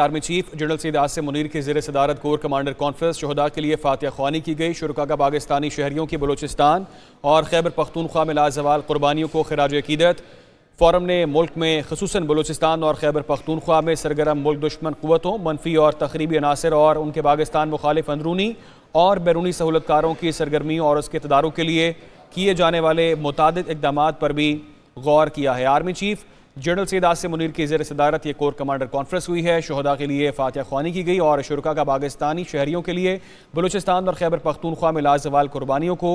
army chief general Syed Asim Munir की जेर सदारत कोर कमांडर कॉन्फ्रेंस शहदा के लिए फातह खवानी की गई शुरा का पाकिस्तानी शहरीों की बलोचिस्तान और खैबर पख्तूनख्वा में लाजवाल कुर्बानियों को खराज अकीदत फोरम ने मुल्क में खसूस बलोचिस्तान और खैबर पख्तूनख्वा में सरगरम मुल्क दुश्मन क़वतों मनफी और तकरीबी अनासर और उनके पाकिस्तान मुखालिफ अंदरूनी और बैरूनी सहूलतकारों की सरगर्मियों और उसके तदारों के लिए किए जाने वाले मुतद इकदाम पर भी गौर किया है army chief general Syed Asim Munir की जेर सदारत ये कोर कमांडर कॉन्फ्रेंस हुई है शहदा के लिए फातह खानी की गई और शुरा का पाकिस्तानी शहरीों के लिए बलूचिस्तान और खैबर पख्तूनख्वा में लाजवाल कुर्बानियों को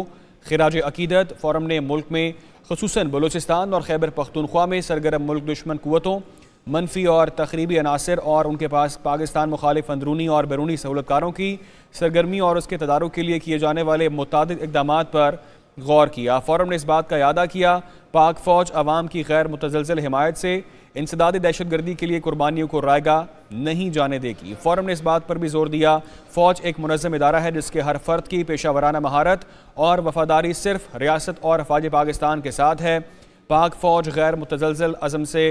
खराज अकीदत फोरम ने मुल्क में खसूस बलूचिस्तान और खैबर पख्तूनख्वा में सरगर्म मुल्क दुश्मन कुतों मनफी और तकरीबी अनासर और उनके पास पाकिस्तान मुखालिफ अंदरूनी और बैरूनी सहूलतकारों की सरगर्मी और उसके तदारों के लिए किए जाने वाले मुतद इकदाम पर गौर किया फोरम ने इस बात का अदा किया पाक फौज अवाम की गैर मुतजलजल हमायत से इंसदादी दहशत गर्दी के लिए कुर्बानियों को रायगा नहीं जाने देगी फॉरम ने इस बात पर भी जोर दिया फौज एक मुनजम इदारा है जिसके हर फर्द की पेशा वराना महारत और वफादारी सिर्फ रियासत और अफवाज पाकिस्तान के साथ है पाक फौज गैर मुतजलजल अज़म से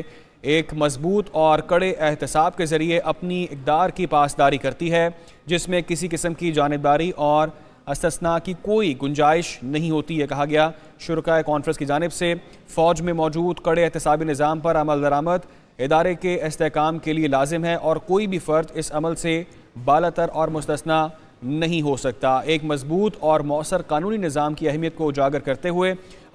एक मजबूत और कड़े एहतसाब के ज़रिए अपनी इकदार की पासदारी करती है जिसमें किसी किस्म की जानबदारी और अस्तना की कोई गुंजाइश नहीं होती है कहा गया शुरा कॉन्फ्रेंस की जानब से फ़ौज में मौजूद कड़े एहतसाबी निज़ाम पर अमल दरामद इदारे के इसकाम के लिए लाजिम है और कोई भी फ़र्द इस अमल से बालतर और मुस्तना नहीं हो सकता एक मजबूत और मौसर कानूनी निज़ाम की अहमियत को उजागर करते हुए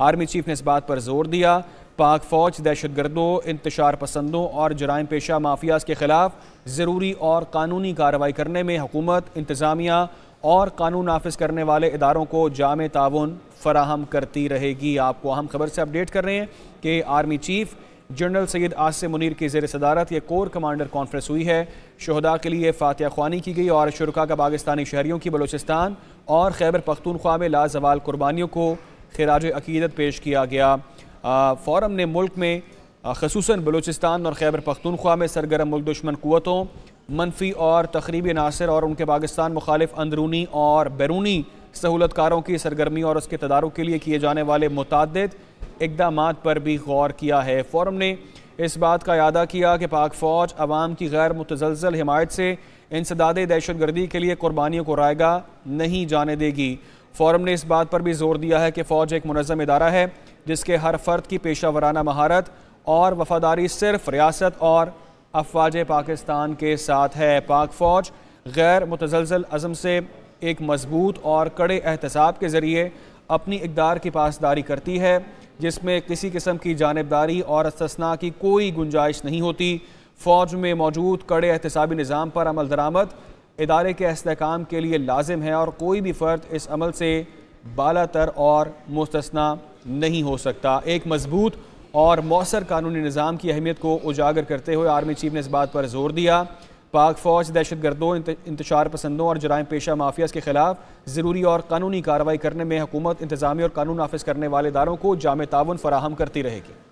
आर्मी चीफ ने इस बात पर जोर दिया पाक फ़ौज दहशत गर्दों इंतशार पसंदों और जराइम पेशा माफियाज के ख़िलाफ़ ज़रूरी और कानूनी कार्रवाई करने में हुकूमत इंतज़ामिया और कानून नाफिज करने वाले इदारों को जाम ताउन फराहम करती रहेगी आपको अहम खबर से अपडेट कर रहे हैं कि army chief general Syed Asim Munir की जेर सदारत यह कोर कमांडर कॉन्फ्रेंस हुई है शहदा के लिए फातिया ख्वानी की गई और शुरुआ का पाकिस्तानी शहरीों की बलोचिस्तान और खैबर पख्तूनख्वा में लाजवाल कुर्बानियों को खराज अकीदत पेश किया गया फोरम ने मुल्क में खसूस बलोचिस्तान और खैबर पख्तूनख्वा में सरगर्म मुल्क दुश्मन क़वतों मनफी और तकरीबी नासर और उनके पाकिस्तान मुखालिफ अंदरूनी और बैरूनी सहूलतकारों की सरगर्मी और उसके तदारों के लिए किए जाने वाले मुतद इकदाम पर भी गौर किया है फोरम ने इस बात का अदा किया कि पाक फ़ौज अवाम की गैर मुतजलजल हमायत से इंसदाद दहशत गर्दी के लिए कुर्बानियों को रायगा नहीं जाने देगी फोरम ने इस बात पर भी जोर दिया है कि फ़ौज एक मनज़म इदारा है जिसके हर फर्द की पेशा वराना महारत और वफादारी सिर्फ रियासत और अफवाज पाकिस्तान के साथ है पाक फ़ौज गैर मुतजलजल अज़म से एक मजबूत और कड़े एहतसाब के ज़रिए अपनी इकदार की पासदारी करती है जिसमें किसी किस्म की जानबदारी और असना की कोई गुंजाइश नहीं होती फ़ौज में मौजूद कड़े एहतसाबी निज़ाम पर अमल दरामद इदारे के इसकाम के लिए लाजिम है और कोई भी फ़र्द इस अमल से बाला तर और मुस्तना नहीं हो सकता एक मजबूत और मौसर कानूनी निज़ाम की अहमियत को उजागर करते हुए आर्मी चीफ ने इस बात पर जोर दिया पाक फौज दहशत गर्दों इंतशार पसंदों और जराय पेशा माफियाज़ के खिलाफ ज़रूरी और कानूनी कार्रवाई करने में हुकूमत इंतजामी और कानून नाफिज करने वाले इदारों को जाम ताउन फराहम करती रहेगी